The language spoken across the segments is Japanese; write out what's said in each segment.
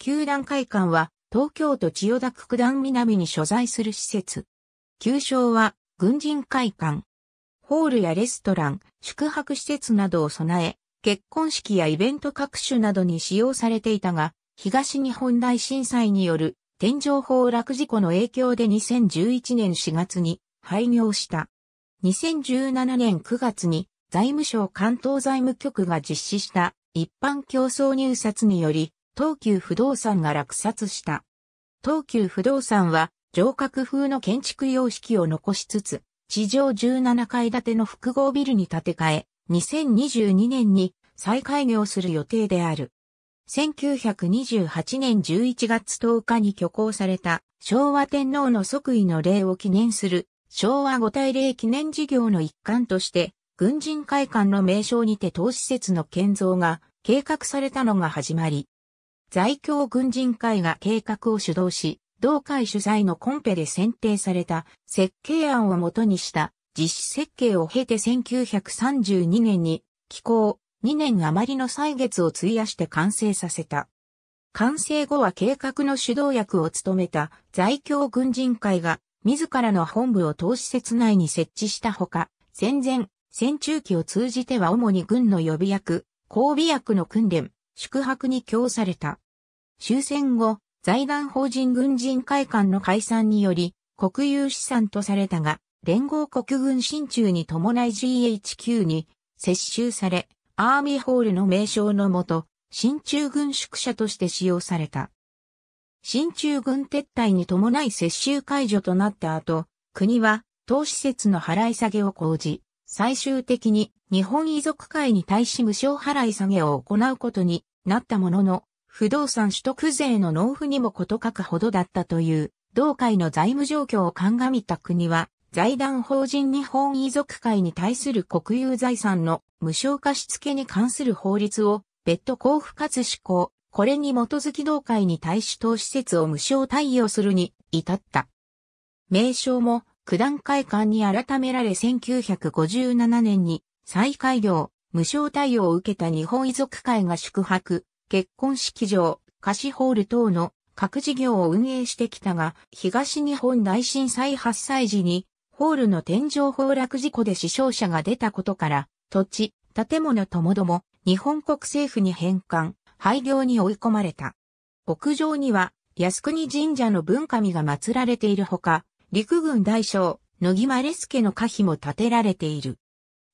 球団会館は東京都千代田区九段南に所在する施設。旧称は軍人会館。ホールやレストラン、宿泊施設などを備え、結婚式やイベント各種などに使用されていたが、東日本大震災による天井崩落事故の影響で2011年4月に廃業した。2017年9月に財務省関東財務局が実施した一般競争入札により東急不動産が落札した。東急不動産は、城郭風の建築様式を残しつつ、地上17階建ての複合ビルに建て替え、2022年に再開業する予定である。1928年11月10日に挙行された昭和天皇の即位の礼を記念する昭和五大礼記念事業の一環として、軍人会館の名称にて資施設の建造が計画されたのが始まり、在京軍人会が計画を主導し、同会主催のコンペで選定された設計案をもとにした実施設計を経て1932年に機構2年余りの歳月を費やして完成させた。完成後は計画の主導役を務めた在京軍人会が自らの本部を投施設内に設置したほか、戦前、戦中期を通じては主に軍の予備役、交備役の訓練、宿泊に供された。終戦後、財団法人軍人会館の解散により、国有資産とされたが、連合国軍新中に伴い GHQ に接収され、アーミーホールの名称のもと、新中軍宿舎として使用された。新中軍撤退に伴い接収解除となった後、国は当施設の払い下げを講じ、最終的に日本遺族会に対し無償払い下げを行うことになったものの、不動産取得税の納付にも事欠くほどだったという、同会の財務状況を鑑みた国は、財団法人日本遺族会に対する国有財産の無償貸付に関する法律を別途交付かつ施行、これに基づき同会に対し投資施設を無償対応するに至った。名称も九段会館に改められ1957年に再開業、無償対応を受けた日本遺族会が宿泊、結婚式場、貸しホール等の各事業を運営してきたが、東日本大震災発災時に、ホールの天井崩落事故で死傷者が出たことから、土地、建物ともども、日本国政府に返還、廃業に追い込まれた。屋上には、靖国神社の文神が祀られているほか、陸軍大将、野木丸助の歌碑も建てられている。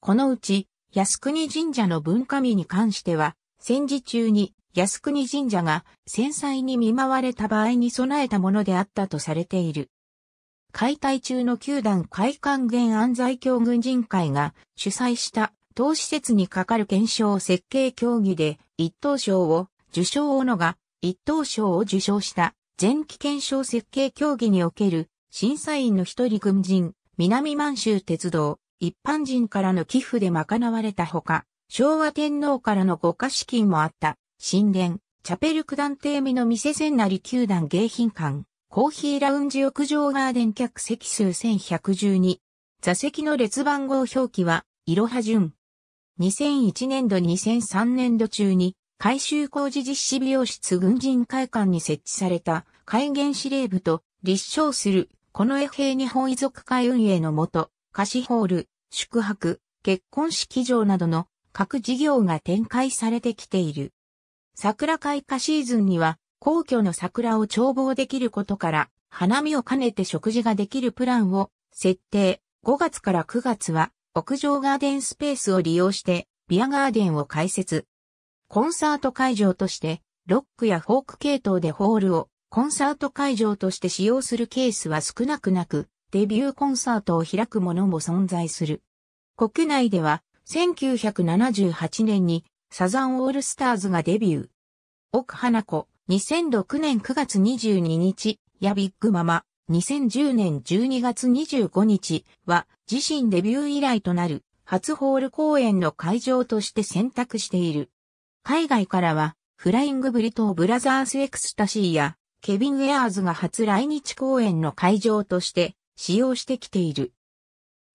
このうち、靖国神社の文化見に関しては、戦時中に靖国神社が戦災に見舞われた場合に備えたものであったとされている。解体中の球団開館現安西教軍人会が主催した当施設にかかる検証設計協議で一等賞を受賞小野が一等賞を受賞した前期検証設計協議における審査員の一人軍人南満州鉄道一般人からの寄付で賄われたほか、昭和天皇からのご家資金もあった、神殿、チャペル九段邸美の店千り九段迎賓館、コーヒーラウンジ屋上ガーデン客席数1112。座席の列番号表記は、いろは順。2001年度2003年度中に、改修工事実施美容室軍人会館に設置された、改元司令部と立証する、この衛兵日本遺族会運営のもと、貸しホール、宿泊、結婚式場などの各事業が展開されてきている。桜開花シーズンには皇居の桜を眺望できることから花見を兼ねて食事ができるプランを設定。5月から9月は屋上ガーデンスペースを利用してビアガーデンを開設。コンサート会場としてロックやフォーク系統でホールをコンサート会場として使用するケースは少なくなく、デビューコンサートを開くものも存在する。国内では1978年にサザンオールスターズがデビュー。奥花子、2006年9月22日、やビッグママ、2010年12月25日は自身デビュー以来となる初ホール公演の会場として選択している。海外からはフライングブリトーブラザースエクスタシーやケビン・ウェアーズが初来日公演の会場として使用してきている。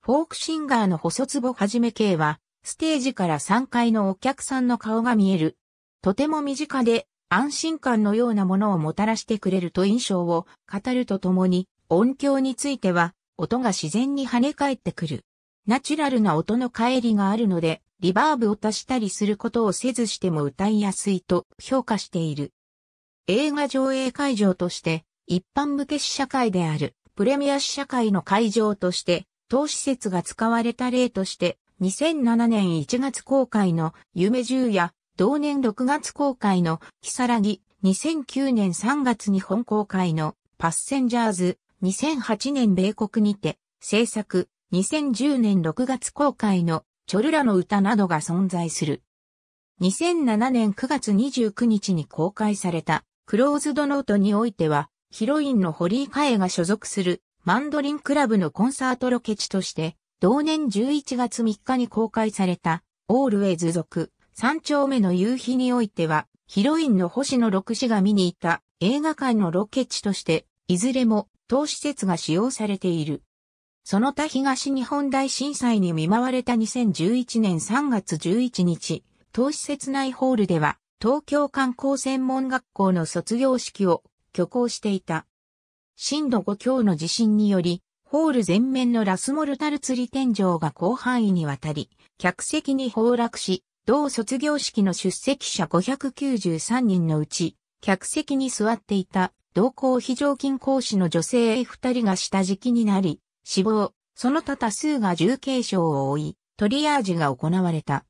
フォークシンガーの細壺はじめ系は、ステージから3階のお客さんの顔が見える。とても身近で安心感のようなものをもたらしてくれると印象を語るとともに、音響については、音が自然に跳ね返ってくる。ナチュラルな音の帰りがあるので、リバーブを足したりすることをせずしても歌いやすいと評価している。映画上映会場として、一般向け試写会である、プレミア試写会の会場として、当施設が使われた例として、2007年1月公開の夢十夜、や、同年6月公開のキサラギ、2009年3月に本公開のパッセンジャーズ、2008年米国にて、制作、2010年6月公開のチョルラの歌などが存在する。2007年9月29日に公開されたクローズドノートにおいては、ヒロインの堀井カエが所属するマンドリンクラブのコンサートロケ地として、同年11月3日に公開された、オールウェイズ族、三丁目の夕日においては、ヒロインの星野六氏が見に行った映画館のロケ地として、いずれも当施設が使用されている。その他東日本大震災に見舞われた2011年3月11日、当施設内ホールでは、東京観光専門学校の卒業式を挙行していた。震度5強の地震により、ホール全面のラスモルタル釣り天井が広範囲にわたり、客席に崩落し、同卒業式の出席者593人のうち、客席に座っていた同行非常勤講師の女性2人が下敷きになり、死亡、その他多数が重軽傷を負い、トリアージが行われた。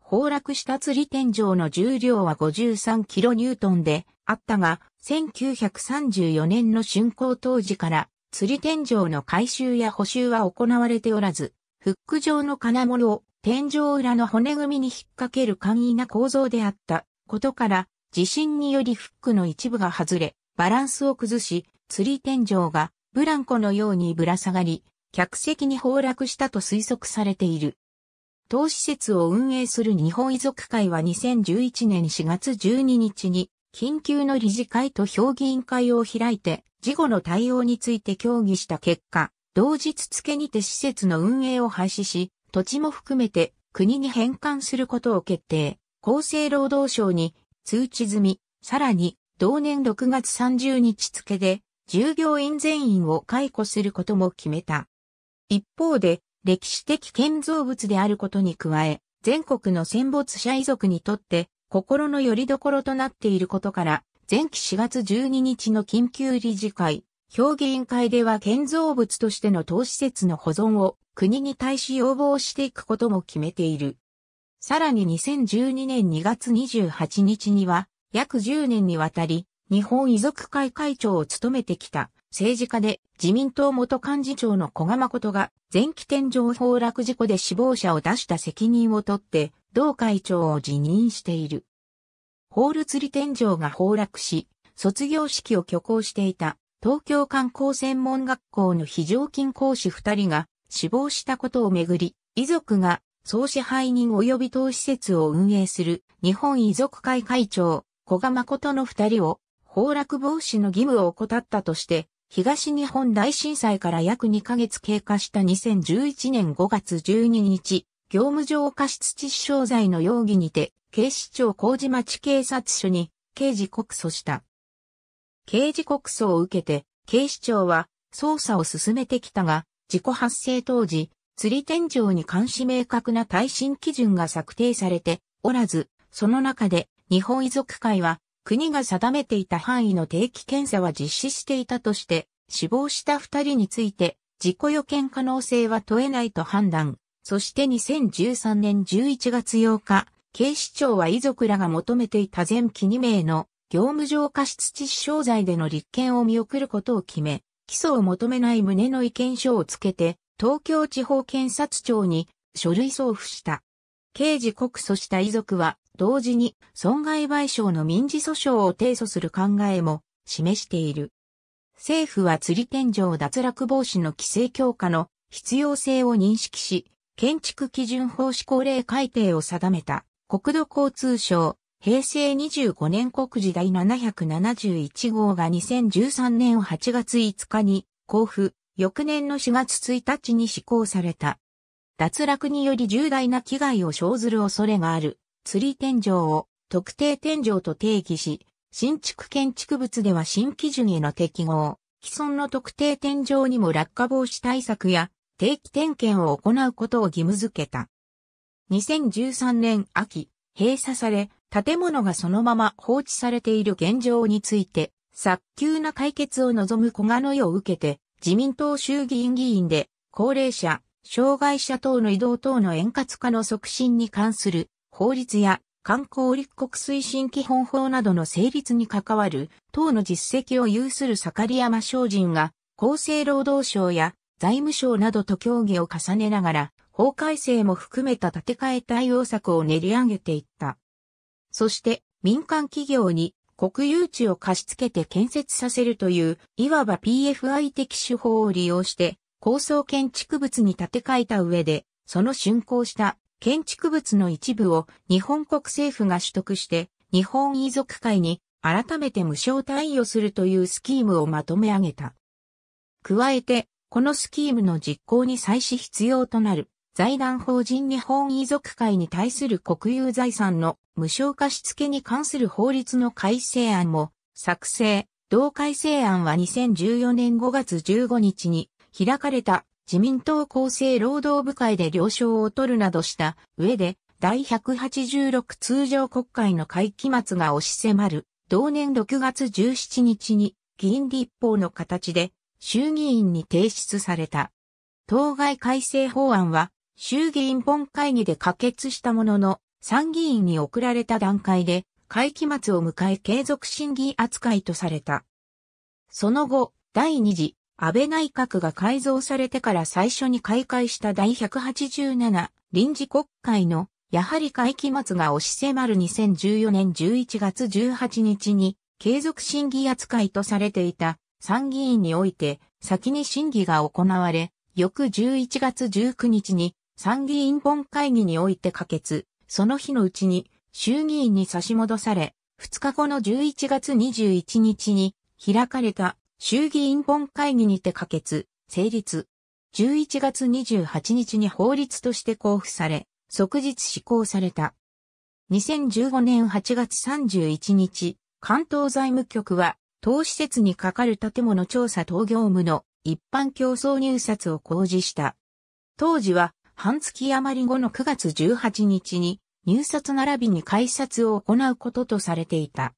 崩落した釣り天井の重量は53キロニュートンであったが、1934年の竣工当時から、釣り天井の改修や補修は行われておらず、フック状の金物を天井裏の骨組みに引っ掛ける簡易な構造であったことから、地震によりフックの一部が外れ、バランスを崩し、釣り天井がブランコのようにぶら下がり、客席に崩落したと推測されている。当施設を運営する日本遺族会は2011年4月12日に緊急の理事会と評議員会を開いて、事後の対応について協議した結果、同日付にて施設の運営を廃止し、土地も含めて国に返還することを決定。厚生労働省に通知済み、さらに同年6月30日付で従業員全員を解雇することも決めた。一方で歴史的建造物であることに加え、全国の戦没者遺族にとって心の拠り所となっていることから、前期4月12日の緊急理事会、評議員会では建造物としての投資説の保存を国に対し要望していくことも決めている。さらに2012年2月28日には、約10年にわたり、日本遺族会会長を務めてきた政治家で自民党元幹事長の小賀誠が前期天井崩落事故で死亡者を出した責任を取って同会長を辞任している。ホール釣り天井が崩落し、卒業式を挙行していた東京観光専門学校の非常勤講師二人が死亡したことをめぐり、遺族が総支配人及び当施設を運営する日本遺族会会長、小賀誠の二人を崩落防止の義務を怠ったとして東日本大震災から約2ヶ月経過した2011年5月12日、業務上過失致死傷罪の容疑にて、警視庁麹町警察署に刑事告訴した。刑事告訴を受けて、警視庁は捜査を進めてきたが、事故発生当時、釣り天井に監視明確な耐震基準が策定されておらず、その中で日本遺族会は国が定めていた範囲の定期検査は実施していたとして、死亡した二人について、自己予見可能性は問えないと判断。そして2013年11月8日、警視庁は遺族らが求めていた全期2名の業務上過失致死傷罪での立件を見送ることを決め、起訴を求めない旨の意見書をつけて、東京地方検察庁に書類送付した。刑事告訴した遺族は、同時に損害賠償の民事訴訟を提訴する考えも示している。政府は釣り天井脱落防止の規制強化の必要性を認識し、建築基準法施行令改定を定めた国土交通省平成25年国時第771号が2013年8月5日に交付、翌年の4月1日に施行された。脱落により重大な危害を生ずる恐れがある釣り天井を特定天井と定義し、新築建築物では新基準への適合、既存の特定天井にも落下防止対策や定期点検を行うことを義務付けた。2013年秋、閉鎖され、建物がそのまま放置されている現状について、早急な解決を望む小賀の世を受けて、自民党衆議院議員で、高齢者、障害者等の移動等の円滑化の促進に関する法律や観光立国推進基本法などの成立に関わる党の実績を有する盛山商人が厚生労働省や財務省などと協議を重ねながら法改正も含めた建て替え対応策を練り上げていった。そして民間企業に国有地を貸し付けて建設させるという、いわば PFI 的手法を利用して、高層建築物に建て替えた上で、その竣工した建築物の一部を日本国政府が取得して日本遺族会に改めて無償貸与するというスキームをまとめ上げた。加えて、このスキームの実行に際し必要となる財団法人日本遺族会に対する国有財産の無償貸付に関する法律の改正案も作成、同改正案は2014年5月15日に開かれた自民党厚生労働部会で了承を取るなどした上で、第186通常国会の会期末が押し迫る、同年6月17日に議員立法の形で衆議院に提出された。当該改正法案は衆議院本会議で可決したものの参議院に送られた段階で会期末を迎え継続審議扱いとされた。その後、第2次安倍内閣が改造されてから最初に開会した第187臨時国会の、やはり会期末が押し迫る2014年11月18日に、継続審議扱いとされていた参議院において、先に審議が行われ、翌11月19日に参議院本会議において可決、その日のうちに衆議院に差し戻され、2日後の11月21日に開かれた衆議院本会議にて可決、成立。11月28日に法律として交付され、即日施行された。2015年8月31日、関東財務局は、当施設にかかる建物調査等業務の一般競争入札を公示した。当時は、半月余り後の9月18日に、入札並びに改札を行うこととされていた。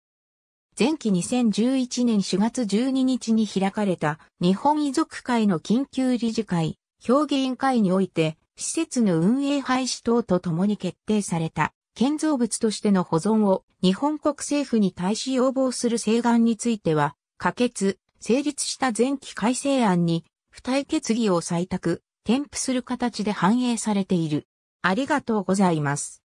前期2011年4月12日に開かれた日本遺族会の緊急理事会、評議員会において、施設の運営廃止等とともに決定された建造物としての保存を日本国政府に対し要望する請願については、可決、成立した前期改正案に、付帯決議を採択、添付する形で反映されている。ありがとうございます。